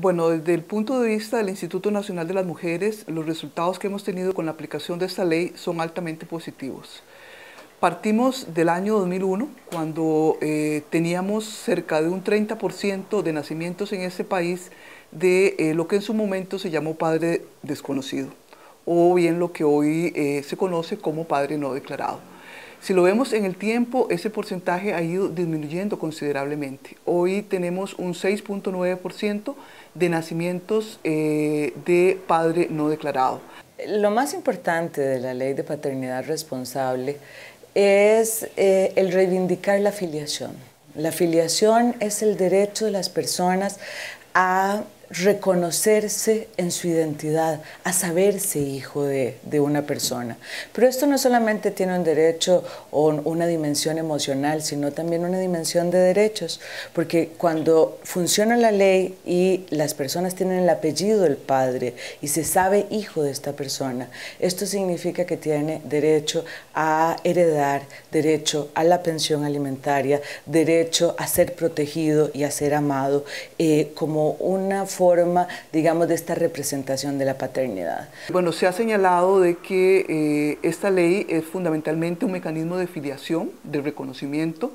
Bueno, desde el punto de vista del Instituto Nacional de las Mujeres, los resultados que hemos tenido con la aplicación de esta ley son altamente positivos. Partimos del año 2001, cuando eh, teníamos cerca de un 30% de nacimientos en ese país de eh, lo que en su momento se llamó padre desconocido, o bien lo que hoy eh, se conoce como padre no declarado. Si lo vemos en el tiempo, ese porcentaje ha ido disminuyendo considerablemente. Hoy tenemos un 6.9% de nacimientos eh, de padre no declarado. Lo más importante de la ley de paternidad responsable es eh, el reivindicar la filiación. La filiación es el derecho de las personas a reconocerse en su identidad, a saberse hijo de, de, una persona. Pero esto no solamente tiene un derecho o una dimensión emocional, sino también una dimensión de derechos, porque cuando funciona la ley y las personas tienen el apellido del padre y se sabe hijo de esta persona, esto significa que tiene derecho a heredar, derecho a la pensión alimentaria, derecho a ser protegido y a ser amado eh, como una forma forma, digamos, de esta representación de la paternidad. Bueno, se ha señalado de que eh, esta ley es fundamentalmente un mecanismo de filiación, de reconocimiento,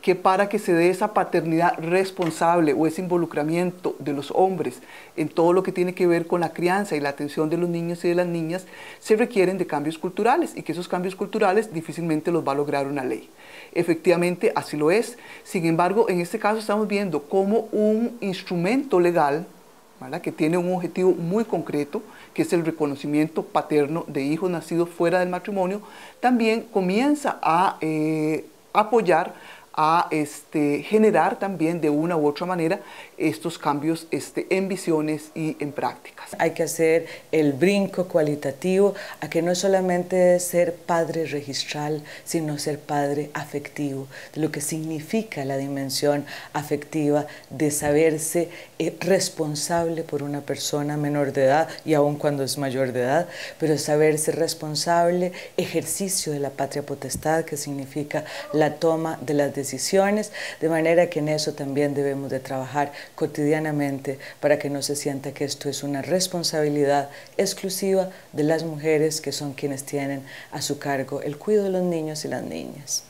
que para que se dé esa paternidad responsable o ese involucramiento de los hombres en todo lo que tiene que ver con la crianza y la atención de los niños y de las niñas, se requieren de cambios culturales y que esos cambios culturales difícilmente los va a lograr una ley. Efectivamente, así lo es. Sin embargo, en este caso estamos viendo cómo un instrumento legal que tiene un objetivo muy concreto, que es el reconocimiento paterno de hijos nacidos fuera del matrimonio, también comienza a eh, apoyar a este, generar también de una u otra manera estos cambios este, en visiones y en prácticas. Hay que hacer el brinco cualitativo a que no es solamente ser padre registral, sino ser padre afectivo, lo que significa la dimensión afectiva de saberse eh, responsable por una persona menor de edad y aún cuando es mayor de edad, pero saberse responsable, ejercicio de la patria potestad, que significa la toma de las decisiones decisiones, de manera que en eso también debemos de trabajar cotidianamente para que no se sienta que esto es una responsabilidad exclusiva de las mujeres que son quienes tienen a su cargo el cuidado de los niños y las niñas.